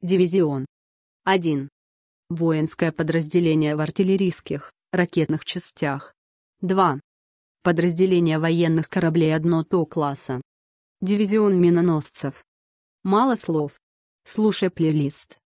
Дивизион. 1. Воинское подразделение в артиллерийских, ракетных частях. 2. Подразделение военных кораблей 1-то класса. Дивизион миноносцев. Мало слов. Слушай плейлист.